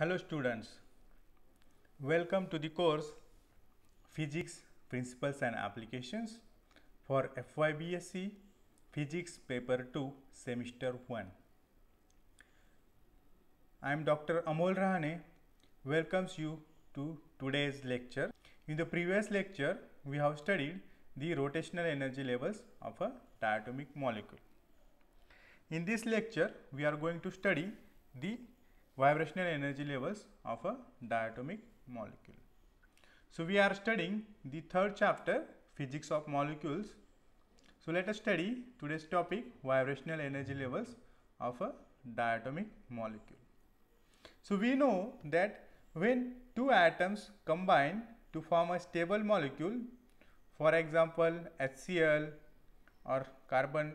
Hello students, welcome to the course Physics Principles and Applications for FYBSC Physics Paper 2 Semester 1. I am Dr. Amol Rahane welcomes you to today's lecture. In the previous lecture, we have studied the rotational energy levels of a diatomic molecule. In this lecture, we are going to study the vibrational energy levels of a diatomic molecule. So, we are studying the third chapter physics of molecules. So, let us study today's topic vibrational energy levels of a diatomic molecule. So, we know that when two atoms combine to form a stable molecule, for example, HCl or carbon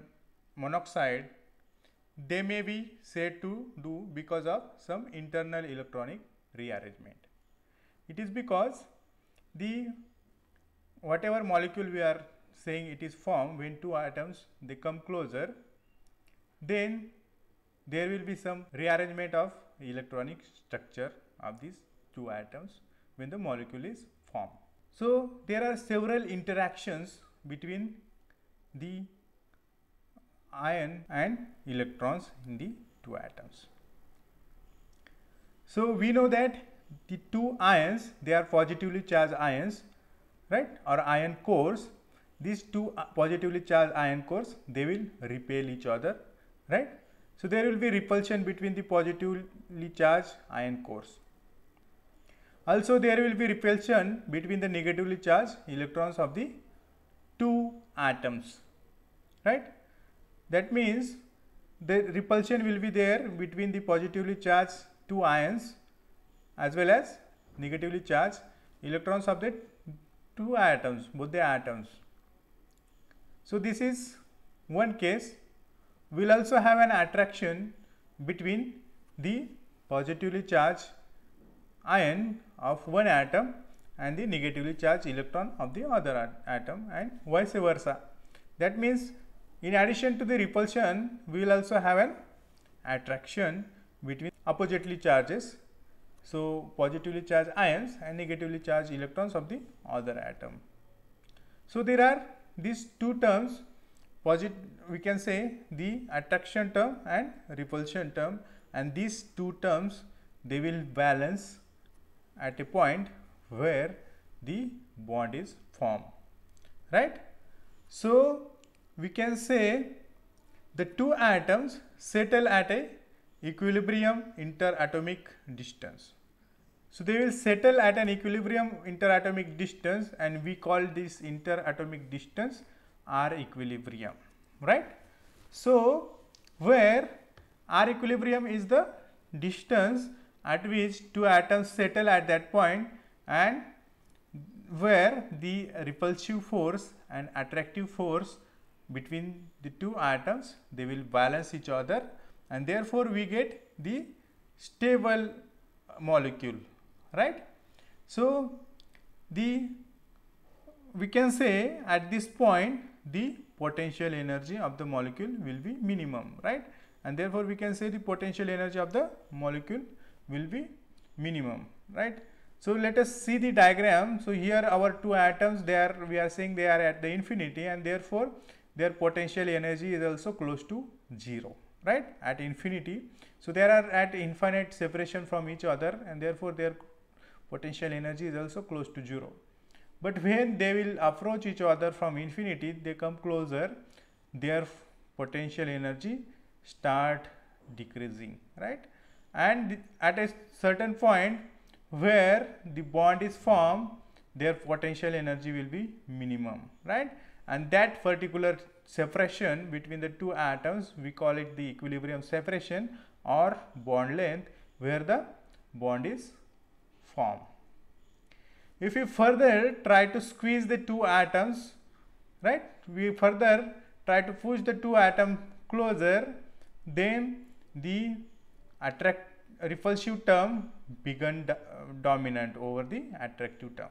monoxide they may be said to do because of some internal electronic rearrangement. It is because the whatever molecule we are saying it is formed when two atoms they come closer then there will be some rearrangement of electronic structure of these two atoms when the molecule is formed. So, there are several interactions between the ion and electrons in the two atoms. So, we know that the two ions they are positively charged ions right or ion cores these two uh, positively charged ion cores they will repel each other right. So, there will be repulsion between the positively charged ion cores. Also there will be repulsion between the negatively charged electrons of the two atoms right. That means the repulsion will be there between the positively charged two ions as well as negatively charged electrons of the two atoms, both the atoms. So, this is one case. We will also have an attraction between the positively charged ion of one atom and the negatively charged electron of the other atom and vice versa. That means, in addition to the repulsion, we will also have an attraction between oppositely charges. So, positively charged ions and negatively charged electrons of the other atom. So, there are these two terms we can say the attraction term and repulsion term and these two terms they will balance at a point where the bond is formed right so we can say the two atoms settle at a equilibrium interatomic distance. So they will settle at an equilibrium interatomic distance and we call this interatomic distance R equilibrium, right. So where R equilibrium is the distance at which two atoms settle at that point and where the repulsive force and attractive force between the two atoms they will balance each other and therefore we get the stable molecule right so the we can say at this point the potential energy of the molecule will be minimum right and therefore we can say the potential energy of the molecule will be minimum right so let us see the diagram so here our two atoms they are we are saying they are at the infinity and therefore their potential energy is also close to 0 right at infinity. So, they are at infinite separation from each other and therefore, their potential energy is also close to 0. But when they will approach each other from infinity, they come closer, their potential energy start decreasing, right. And at a certain point where the bond is formed, their potential energy will be minimum, right and that particular separation between the two atoms we call it the equilibrium separation or bond length where the bond is formed. If we further try to squeeze the two atoms right we further try to push the two atoms closer then the attract repulsive term become dominant over the attractive term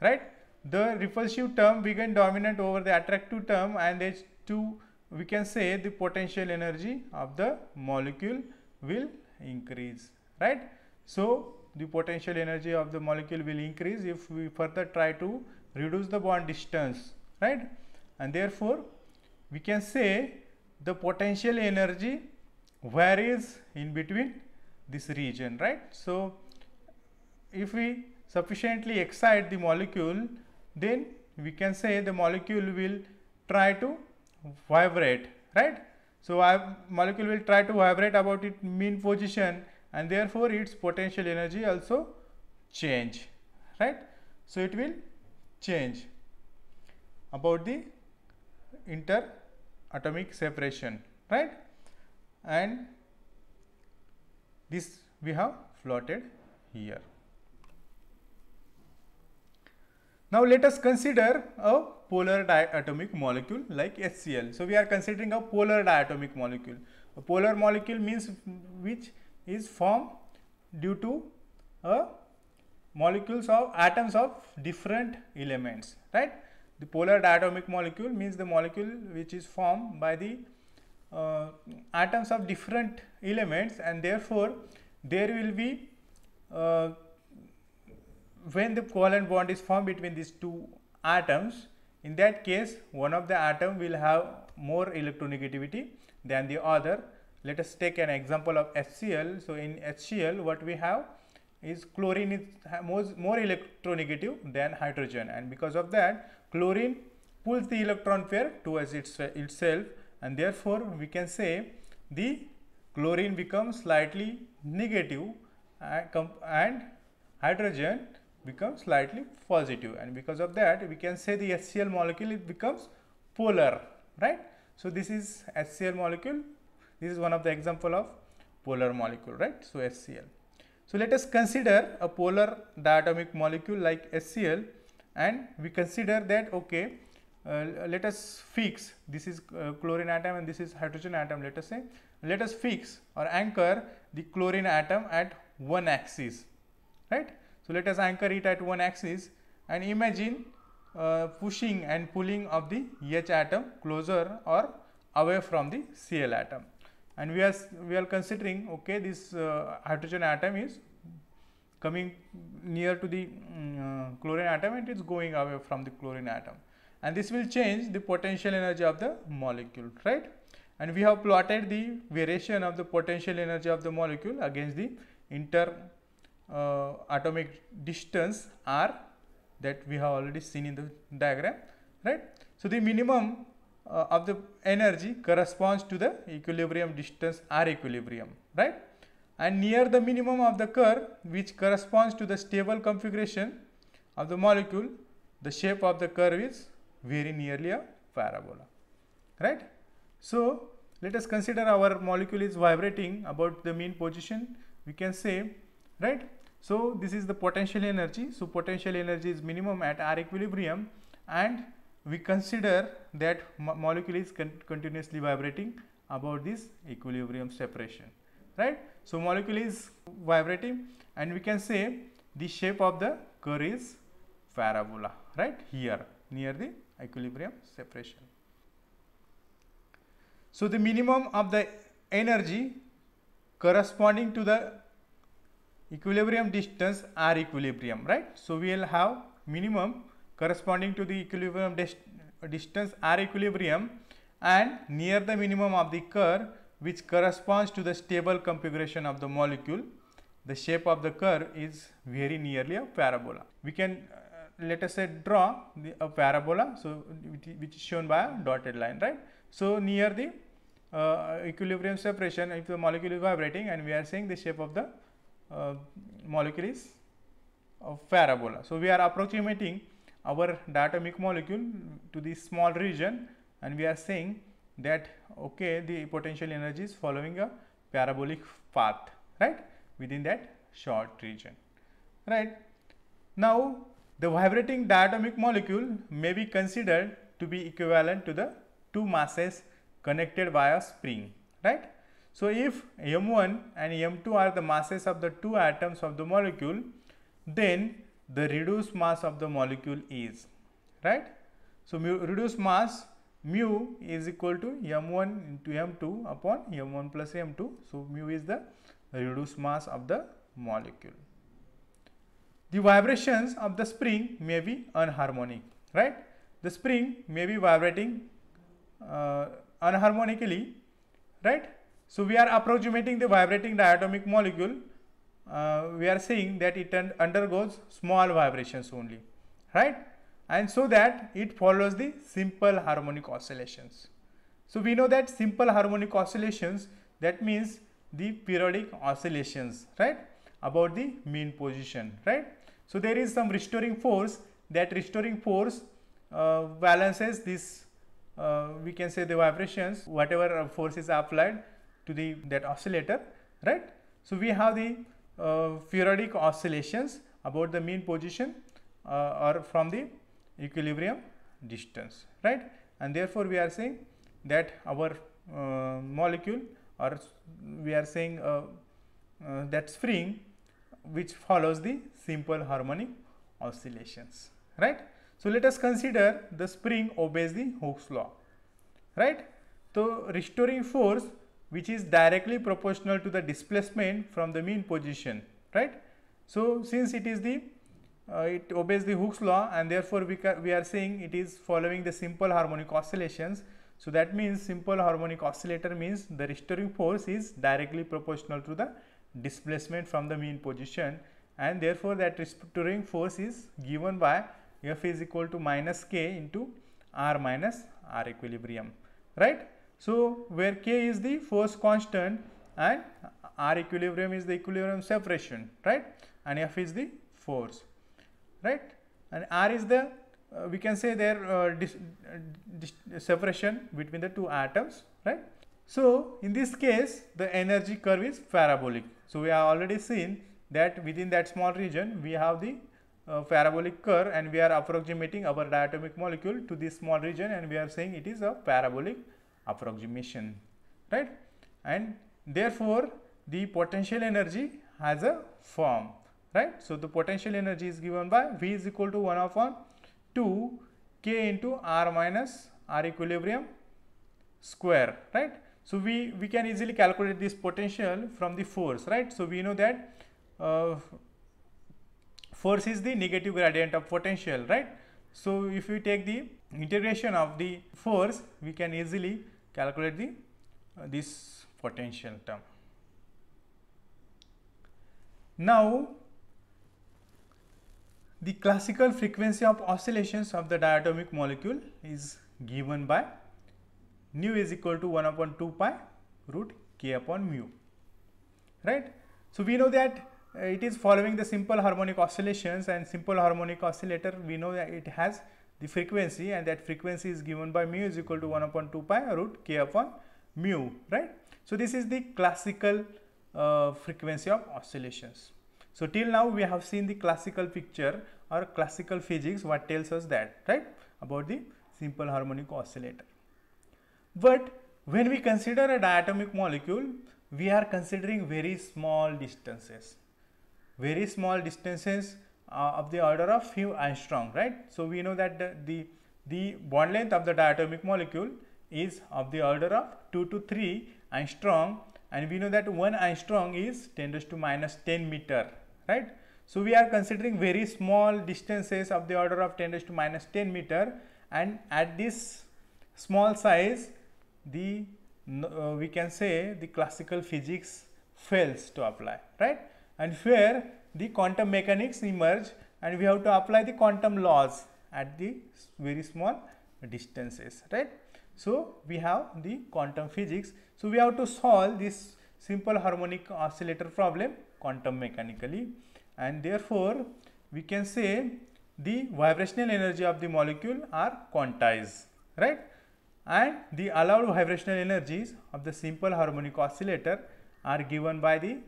right the repulsive term became dominant over the attractive term and H2 we can say the potential energy of the molecule will increase, right. So, the potential energy of the molecule will increase if we further try to reduce the bond distance, right. And therefore, we can say the potential energy varies in between this region, right. So, if we sufficiently excite the molecule then we can say the molecule will try to vibrate right so molecule will try to vibrate about its mean position and therefore its potential energy also change right so it will change about the interatomic separation right and this we have plotted here Now let us consider a polar diatomic molecule like HCl. So we are considering a polar diatomic molecule. A polar molecule means which is formed due to a uh, molecules of atoms of different elements, right. The polar diatomic molecule means the molecule which is formed by the uh, atoms of different elements and therefore there will be uh, when the covalent bond is formed between these two atoms, in that case one of the atom will have more electronegativity than the other. Let us take an example of HCl. So, in HCl what we have is chlorine is more, more electronegative than hydrogen and because of that chlorine pulls the electron pair towards its, itself and therefore, we can say the chlorine becomes slightly negative and, uh, and hydrogen becomes slightly positive and because of that we can say the HCl molecule it becomes polar right. So, this is HCl molecule this is one of the example of polar molecule right. So, HCl. So, let us consider a polar diatomic molecule like HCl and we consider that okay uh, let us fix this is uh, chlorine atom and this is hydrogen atom let us say let us fix or anchor the chlorine atom at one axis right so, let us anchor it at one axis and imagine uh, pushing and pulling of the H atom closer or away from the Cl atom. And we are, we are considering okay this uh, hydrogen atom is coming near to the um, chlorine atom and it is going away from the chlorine atom. And this will change the potential energy of the molecule, right. And we have plotted the variation of the potential energy of the molecule against the inter uh, atomic distance r that we have already seen in the diagram right so the minimum uh, of the energy corresponds to the equilibrium distance r equilibrium right and near the minimum of the curve which corresponds to the stable configuration of the molecule the shape of the curve is very nearly a parabola right so let us consider our molecule is vibrating about the mean position we can say right so this is the potential energy. So potential energy is minimum at R equilibrium and we consider that mo molecule is con continuously vibrating about this equilibrium separation, right? So molecule is vibrating and we can say the shape of the curve is parabola, right? Here near the equilibrium separation. So the minimum of the energy corresponding to the equilibrium distance r equilibrium right so we will have minimum corresponding to the equilibrium distance r equilibrium and near the minimum of the curve which corresponds to the stable configuration of the molecule the shape of the curve is very nearly a parabola we can uh, let us say draw the, a parabola so which is shown by a dotted line right so near the uh, equilibrium separation if the molecule is vibrating and we are saying the shape of the uh, molecule is of parabola. So, we are approximating our diatomic molecule to this small region and we are saying that okay the potential energy is following a parabolic path right within that short region right. Now, the vibrating diatomic molecule may be considered to be equivalent to the two masses connected by a spring right. So, if m1 and m2 are the masses of the two atoms of the molecule, then the reduced mass of the molecule is, right. So, mu, reduced mass mu is equal to m1 into m2 upon m1 plus m2. So, mu is the reduced mass of the molecule. The vibrations of the spring may be unharmonic, right. The spring may be vibrating uh, unharmonically, right so we are approximating the vibrating diatomic molecule. Uh, we are saying that it undergoes small vibrations only, right? And so that it follows the simple harmonic oscillations. So we know that simple harmonic oscillations, that means the periodic oscillations, right? About the mean position, right? So there is some restoring force, that restoring force uh, balances this, uh, we can say the vibrations, whatever force is applied to the that oscillator, right? So we have the uh, periodic oscillations about the mean position uh, or from the equilibrium distance, right? And therefore, we are saying that our uh, molecule or we are saying uh, uh, that spring which follows the simple harmonic oscillations, right? So, let us consider the spring obeys the Hooke's law, right? So, restoring force which is directly proportional to the displacement from the mean position, right. So, since it is the uh, it obeys the Hooke's law and therefore, we, we are saying it is following the simple harmonic oscillations. So, that means simple harmonic oscillator means the restoring force is directly proportional to the displacement from the mean position and therefore, that restoring force is given by F is equal to minus K into R minus R equilibrium, right. So, where K is the force constant and R equilibrium is the equilibrium separation, right? And F is the force, right? And R is the, uh, we can say their uh, dis, uh, dis, separation between the two atoms, right? So, in this case, the energy curve is parabolic. So, we have already seen that within that small region, we have the uh, parabolic curve and we are approximating our diatomic molecule to this small region and we are saying it is a parabolic approximation right and therefore the potential energy has a form right. So, the potential energy is given by V is equal to 1 upon 2 K into R minus R equilibrium square right. So, we, we can easily calculate this potential from the force right. So, we know that uh, force is the negative gradient of potential right. So, if we take the integration of the force we can easily calculate the uh, this potential term. Now, the classical frequency of oscillations of the diatomic molecule is given by nu is equal to 1 upon 2 pi root k upon mu, right. So, we know that uh, it is following the simple harmonic oscillations and simple harmonic oscillator we know that it has the frequency and that frequency is given by mu is equal to 1 upon 2 pi root k upon mu, right. So, this is the classical uh, frequency of oscillations. So, till now we have seen the classical picture or classical physics what tells us that, right, about the simple harmonic oscillator. But when we consider a diatomic molecule, we are considering very small distances. Very small distances uh, of the order of few angstrom, right? So, we know that the, the, the bond length of the diatomic molecule is of the order of 2 to 3 angstrom and we know that 1 angstrom is 10 raised to minus 10 meter, right? So, we are considering very small distances of the order of 10 raised to minus 10 meter and at this small size the uh, we can say the classical physics fails to apply, right? and where the quantum mechanics emerge and we have to apply the quantum laws at the very small distances, right. So, we have the quantum physics. So, we have to solve this simple harmonic oscillator problem quantum mechanically and therefore, we can say the vibrational energy of the molecule are quantized, right. And the allowed vibrational energies of the simple harmonic oscillator are given by the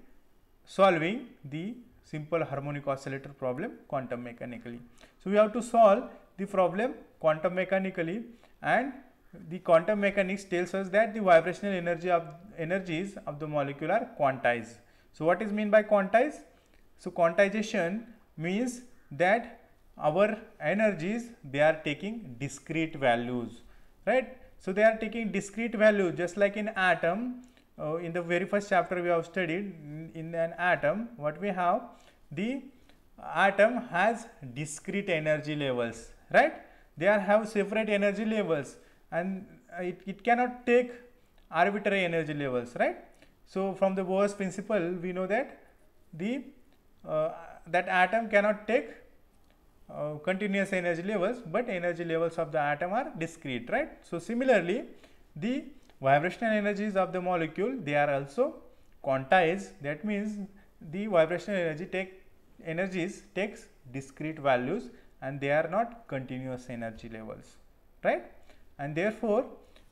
solving the simple harmonic oscillator problem quantum mechanically. So, we have to solve the problem quantum mechanically and the quantum mechanics tells us that the vibrational energy of energies of the molecule are quantized. So, what is mean by quantized? So, quantization means that our energies they are taking discrete values, right? So, they are taking discrete values just like in atom uh, in the very first chapter we have studied in, an atom what we have the atom has discrete energy levels right they are have separate energy levels and uh, it, it cannot take arbitrary energy levels right so from the Bohr's principle we know that the uh, that atom cannot take uh, continuous energy levels but energy levels of the atom are discrete right so similarly the Vibrational energies of the molecule, they are also quantized. That means the vibrational energy take energies takes discrete values and they are not continuous energy levels, right? And therefore,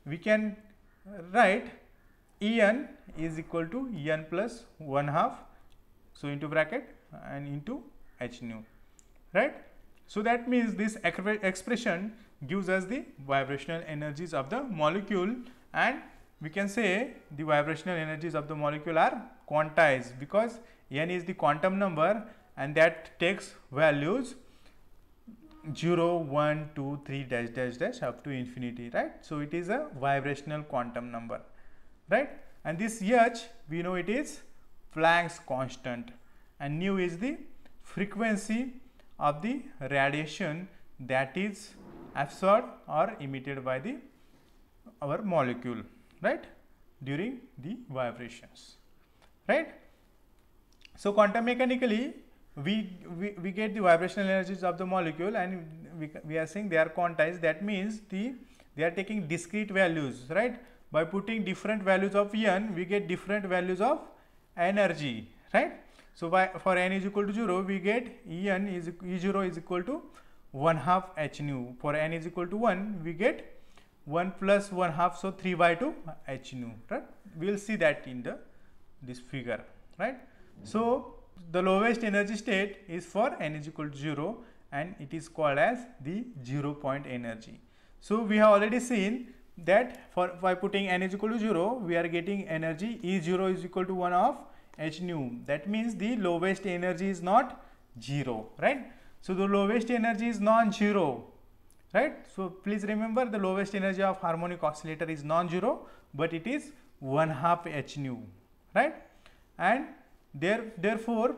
we can write En is equal to En plus 1 half, so into bracket and into h nu, right? So, that means this expression gives us the vibrational energies of the molecule and we can say the vibrational energies of the molecule are quantized because n is the quantum number and that takes values 0, 1, 2, 3 dash dash dash up to infinity right. So, it is a vibrational quantum number right and this h we know it is Planck's constant and nu is the frequency of the radiation that is absorbed or emitted by the our molecule right during the vibrations right so quantum mechanically we, we, we get the vibrational energies of the molecule and we, we are saying they are quantized that means the they are taking discrete values right by putting different values of n we get different values of energy right so by, for n is equal to 0 we get en is e0 is equal to 1 half h nu for n is equal to 1 we get 1 plus 1 half so 3 by 2 h nu right we will see that in the this figure right so the lowest energy state is for n is equal to 0 and it is called as the zero point energy so we have already seen that for by putting n is equal to 0 we are getting energy e0 is equal to 1 of h nu that means the lowest energy is not 0 right so the lowest energy is non-zero right. So, please remember the lowest energy of harmonic oscillator is non-zero, but it is 1 half h nu, right. And there, therefore,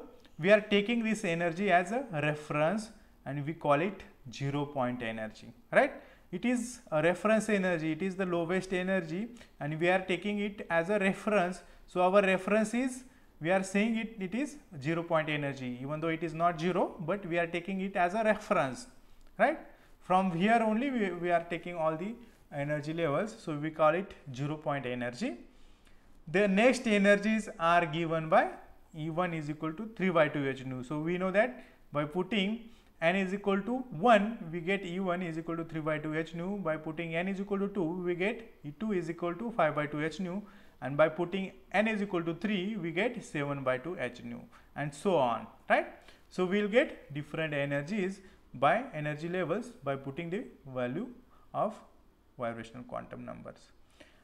we are taking this energy as a reference and we call it 0 point energy, right. It is a reference energy, it is the lowest energy and we are taking it as a reference. So, our reference is we are saying it, it is 0 point energy even though it is not 0, but we are taking it as a reference, right. From here only we, we are taking all the energy levels. So, we call it 0 point energy. The next energies are given by E1 is equal to 3 by 2 H nu. So, we know that by putting n is equal to 1 we get E1 is equal to 3 by 2 H nu. By putting n is equal to 2 we get E2 is equal to 5 by 2 H nu and by putting n is equal to 3 we get 7 by 2 H nu and so on right. So, we will get different energies by energy levels by putting the value of vibrational quantum numbers.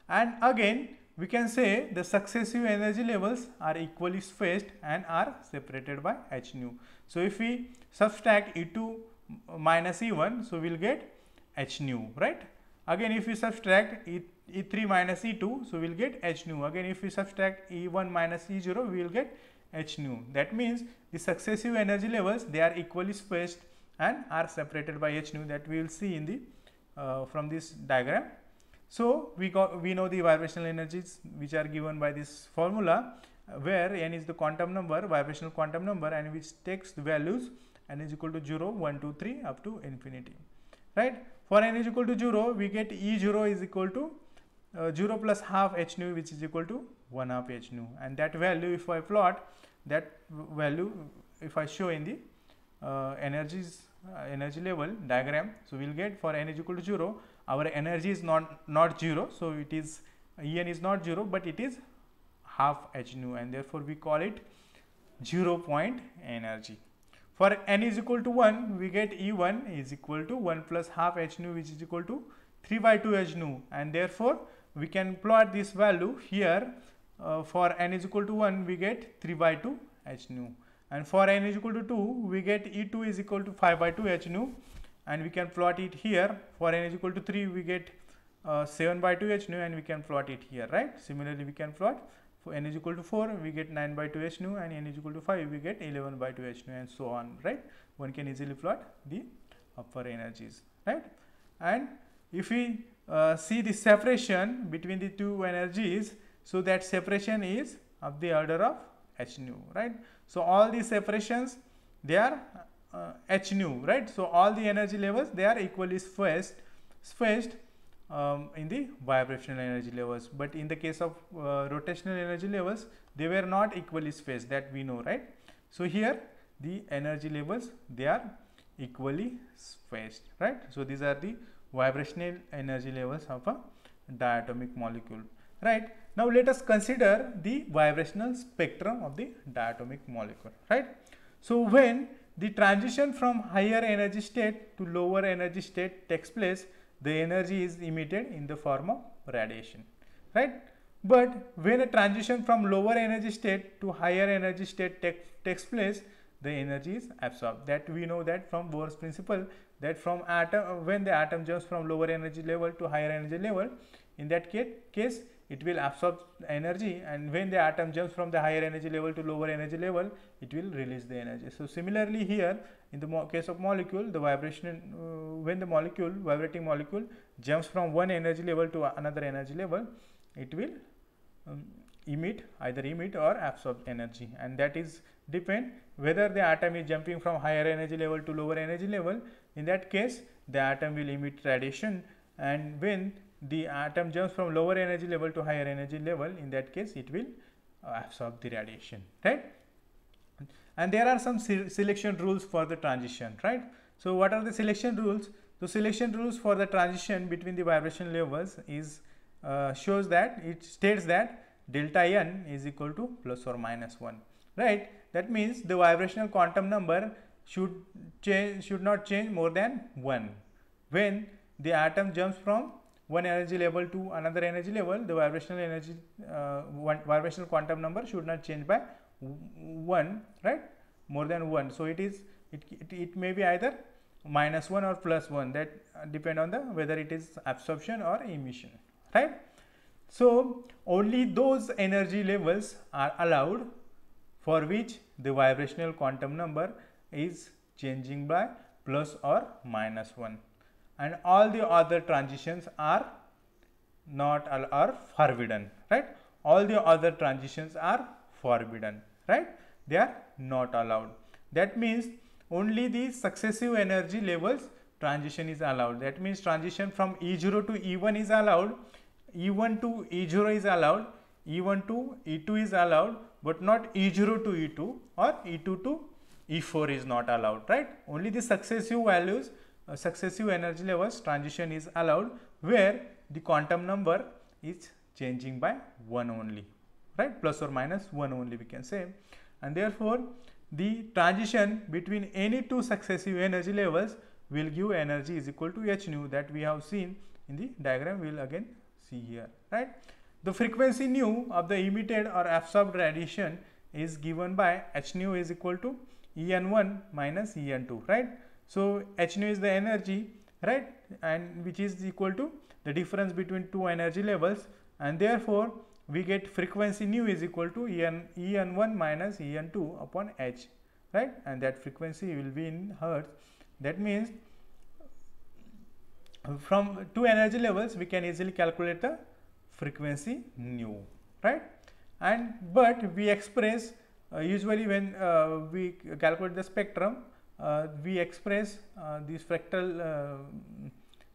And again, we can say the successive energy levels are equally spaced and are separated by h nu. So, if we subtract E2 minus E1, so we will get h nu, right. Again, if we subtract E, E3 minus E2, so we will get h nu. Again, if we subtract E1 minus E0, we will get h nu. That means, the successive energy levels, they are equally spaced and are separated by h nu that we will see in the uh, from this diagram. So, we got we know the vibrational energies which are given by this formula uh, where n is the quantum number vibrational quantum number and which takes the values n is equal to 0 1 2 3 up to infinity right for n is equal to 0 we get e 0 is equal to uh, 0 plus half h nu which is equal to 1 half h nu and that value if I plot that value if I show in the uh, energies uh, energy level diagram. So, we will get for n is equal to 0 our energy is not not 0. So, it is uh, En is not 0, but it is half h nu and therefore, we call it 0 point energy. For n is equal to 1 we get E1 is equal to 1 plus half h nu which is equal to 3 by 2 h nu and therefore, we can plot this value here uh, for n is equal to 1 we get 3 by 2 h nu and for n is equal to 2 we get E2 is equal to 5 by 2 h nu and we can plot it here for n is equal to 3 we get uh, 7 by 2 h nu and we can plot it here right similarly we can plot for n is equal to 4 we get 9 by 2 h nu and n is equal to 5 we get 11 by 2 h nu and so on right one can easily plot the upper energies right and if we uh, see the separation between the two energies so that separation is of the order of h nu right so all these separations they are uh, h nu right so all the energy levels they are equally spaced, spaced um, in the vibrational energy levels but in the case of uh, rotational energy levels they were not equally spaced that we know right so here the energy levels they are equally spaced right so these are the vibrational energy levels of a diatomic molecule right now let us consider the vibrational spectrum of the diatomic molecule, right? So when the transition from higher energy state to lower energy state takes place, the energy is emitted in the form of radiation, right? But when a transition from lower energy state to higher energy state takes place, the energy is absorbed. That we know that from Bohr's principle that from atom when the atom jumps from lower energy level to higher energy level, in that case, it will absorb energy and when the atom jumps from the higher energy level to lower energy level, it will release the energy. So, similarly here in the case of molecule, the vibration uh, when the molecule vibrating molecule jumps from one energy level to another energy level, it will um, emit either emit or absorb energy and that is depend whether the atom is jumping from higher energy level to lower energy level in that case the atom will emit radiation and when the atom jumps from lower energy level to higher energy level, in that case it will uh, absorb the radiation, right. And there are some se selection rules for the transition, right. So, what are the selection rules? The selection rules for the transition between the vibration levels is uh, shows that it states that delta n is equal to plus or minus 1, right. That means, the vibrational quantum number should change should not change more than 1 when the atom jumps from one energy level to another energy level, the vibrational energy, uh, one, vibrational quantum number should not change by one, right? More than one. So it is, it, it, it may be either minus one or plus one that uh, depend on the whether it is absorption or emission, right? So only those energy levels are allowed for which the vibrational quantum number is changing by plus or minus 1 and all the other transitions are not are forbidden right all the other transitions are forbidden right they are not allowed that means only the successive energy levels transition is allowed that means transition from e0 to e1 is allowed e1 to e0 is allowed e1 to e2 is allowed but not e0 to e2 or e2 to e4 is not allowed right only the successive values successive energy levels transition is allowed where the quantum number is changing by 1 only right plus or minus 1 only we can say and therefore the transition between any two successive energy levels will give energy is equal to h nu that we have seen in the diagram we will again see here right the frequency nu of the emitted or absorbed radiation is given by h nu is equal to en1 minus en2 right so h nu is the energy, right? And which is equal to the difference between two energy levels and therefore we get frequency nu is equal to En, En1 minus En2 upon h, right? And that frequency will be in hertz. That means from two energy levels we can easily calculate the frequency nu, right? And but we express uh, usually when uh, we calculate the spectrum uh, we express uh, these fractal uh,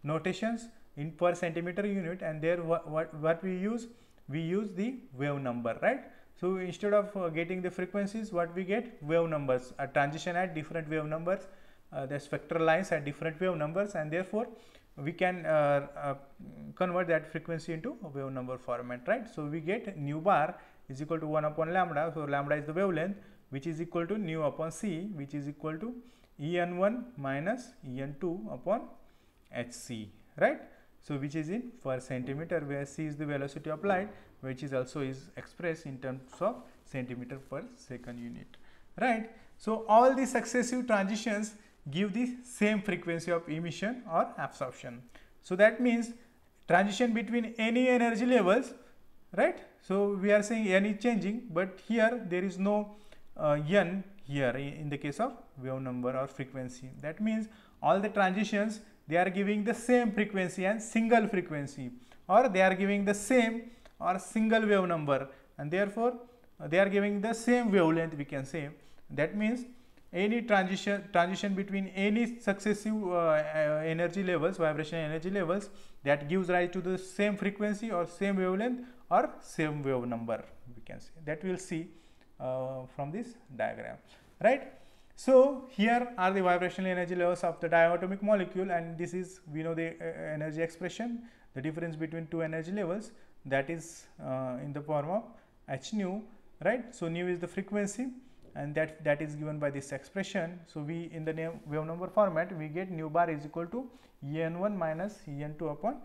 notations in per centimeter unit and there what, what, what we use? We use the wave number, right? So instead of uh, getting the frequencies, what we get? Wave numbers, a transition at different wave numbers, uh, the spectral lines at different wave numbers and therefore we can uh, convert that frequency into wave number format, right? So we get nu bar is equal to 1 upon lambda, so lambda is the wavelength which is equal to nu upon C which is equal to En1 minus En2 upon Hc right. So, which is in per centimeter where C is the velocity applied which is also is expressed in terms of centimeter per second unit right. So, all the successive transitions give the same frequency of emission or absorption. So, that means transition between any energy levels right. So, we are saying any changing but here there is no uh, n here in the case of wave number or frequency. That means all the transitions they are giving the same frequency and single frequency or they are giving the same or single wave number and therefore uh, they are giving the same wavelength we can say. That means any transition transition between any successive uh, uh energy levels vibration energy levels that gives rise to the same frequency or same wavelength or same wave number we can say that we will see uh, from this diagram, right? So here are the vibrational energy levels of the diatomic molecule and this is, we know the uh, energy expression, the difference between two energy levels that is uh, in the form of h nu, right? So nu is the frequency and that that is given by this expression. So we in the name wave number format we get nu bar is equal to en1 minus en2 upon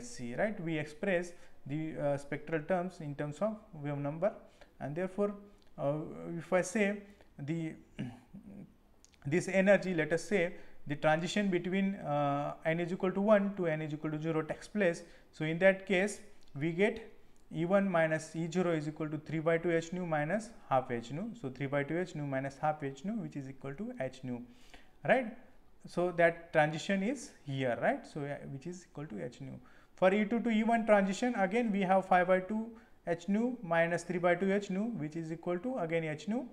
sc right. We express the uh, spectral terms in terms of wave number and therefore uh, if I say the this energy let us say the transition between uh, n is equal to 1 to n is equal to 0 takes place. So, in that case we get E1 minus E0 is equal to 3 by 2 h nu minus half h nu. So, 3 by 2 h nu minus half h nu which is equal to h nu right. So, that transition is here right. So, which is equal to h nu. For E2 to E1 transition again we have 5 by 2 h nu minus 3 by 2 h nu which is equal to again h nu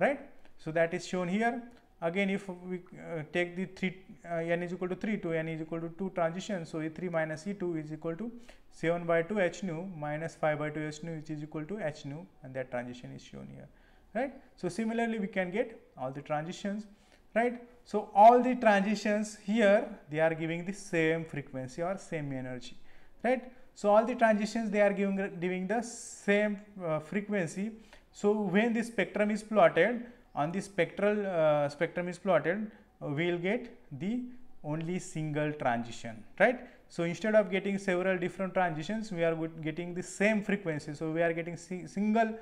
right. So, that is shown here again if we uh, take the 3 uh, n is equal to 3 to n is equal to 2 transition. So, E 3 minus E 2 is equal to 7 by 2 h nu minus 5 by 2 h nu which is equal to h nu and that transition is shown here right. So, similarly we can get all the transitions right. So, all the transitions here they are giving the same frequency or same energy right. So, all the transitions they are giving, giving the same uh, frequency. So, when the spectrum is plotted on the spectral uh, spectrum is plotted, uh, we will get the only single transition, right. So, instead of getting several different transitions, we are getting the same frequency. So, we are getting si single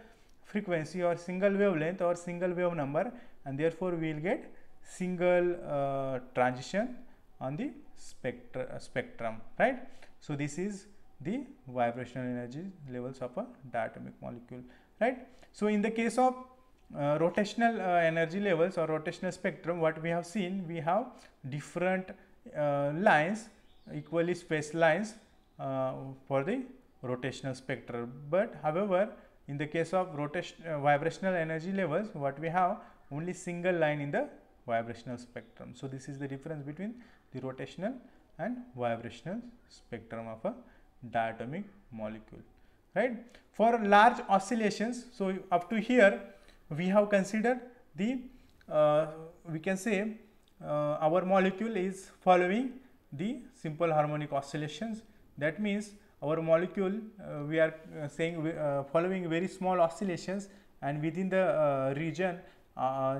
frequency or single wavelength or single wave number and therefore, we will get single uh, transition on the spectra, spectrum, right. So, this is the vibrational energy levels of a diatomic molecule right. So, in the case of uh, rotational uh, energy levels or rotational spectrum what we have seen we have different uh, lines equally spaced lines uh, for the rotational spectrum. But however, in the case of rotation uh, vibrational energy levels what we have only single line in the vibrational spectrum. So, this is the difference between the rotational and vibrational spectrum of a diatomic molecule right for large oscillations so up to here we have considered the uh, we can say uh, our molecule is following the simple harmonic oscillations that means our molecule uh, we are uh, saying we, uh, following very small oscillations and within the uh, region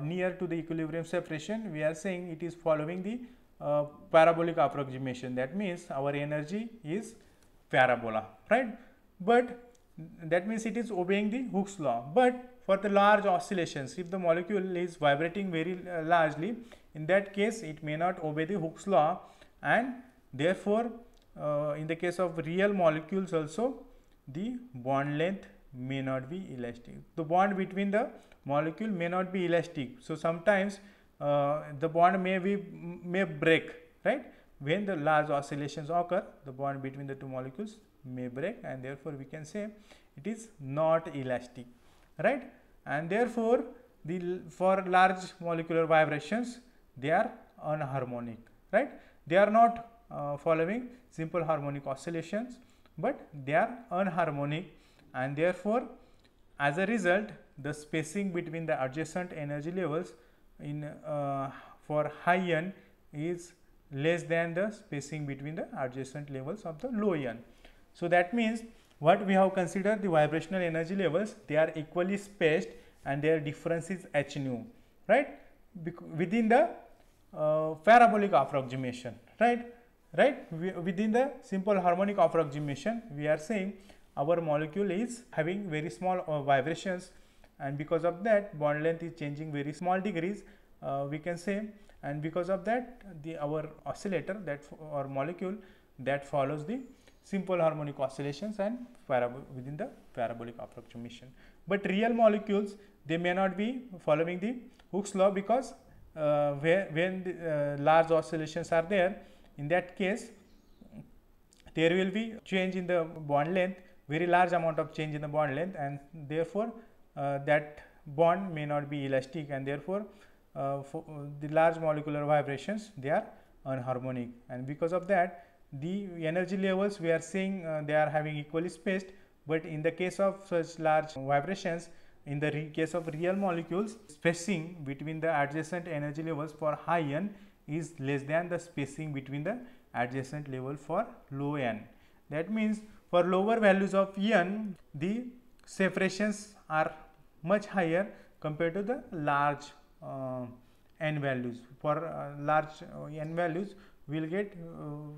near to the equilibrium separation we are saying it is following the parabolic approximation that means our energy is parabola, right? But that means it is obeying the Hooke's law. But for the large oscillations, if the molecule is vibrating very uh, largely, in that case it may not obey the Hooke's law and therefore, uh, in the case of real molecules also, the bond length may not be elastic. The bond between the molecule may not be elastic. So, sometimes uh, the bond may be may break, right? when the large oscillations occur, the bond between the two molecules may break and therefore, we can say it is not elastic, right. And therefore, the for large molecular vibrations, they are unharmonic, right. They are not uh, following simple harmonic oscillations, but they are unharmonic and therefore, as a result, the spacing between the adjacent energy levels in uh, for high n is less than the spacing between the adjacent levels of the low ion. So, that means what we have considered the vibrational energy levels they are equally spaced and their difference is h nu right within the uh, parabolic approximation right right we, within the simple harmonic approximation we are saying our molecule is having very small uh, vibrations and because of that bond length is changing very small degrees uh, we can say and because of that the our oscillator that or molecule that follows the simple harmonic oscillations and within the parabolic approximation. But real molecules they may not be following the Hooke's law because uh, where, when the, uh, large oscillations are there in that case there will be change in the bond length very large amount of change in the bond length and therefore, uh, that bond may not be elastic and therefore, uh, uh, the large molecular vibrations they are unharmonic and because of that the energy levels we are seeing uh, they are having equally spaced but in the case of such large vibrations in the case of real molecules spacing between the adjacent energy levels for high n is less than the spacing between the adjacent level for low n that means for lower values of n the separations are much higher compared to the large uh, n values for uh, large uh, n values we will get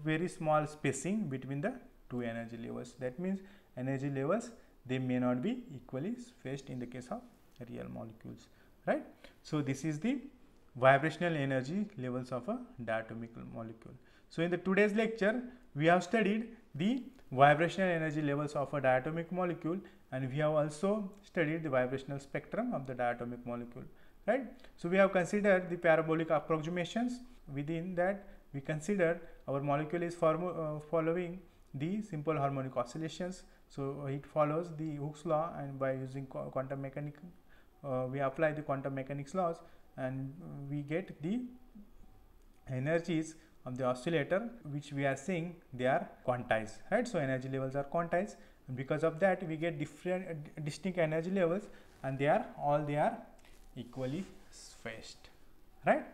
very small spacing between the two energy levels that means energy levels they may not be equally spaced in the case of real molecules right. So, this is the vibrational energy levels of a diatomic molecule. So, in the today's lecture we have studied the vibrational energy levels of a diatomic molecule and we have also studied the vibrational spectrum of the diatomic molecule right? So we have considered the parabolic approximations within that we consider our molecule is uh, following the simple harmonic oscillations. So it follows the Hooke's law and by using quantum mechanics uh, we apply the quantum mechanics laws and we get the energies of the oscillator which we are seeing they are quantized right. So energy levels are quantized and because of that we get different uh, distinct energy levels and they are all they are equally spaced right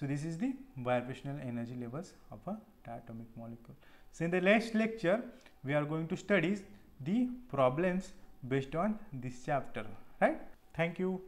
so this is the vibrational energy levels of a diatomic molecule so in the last lecture we are going to study the problems based on this chapter right thank you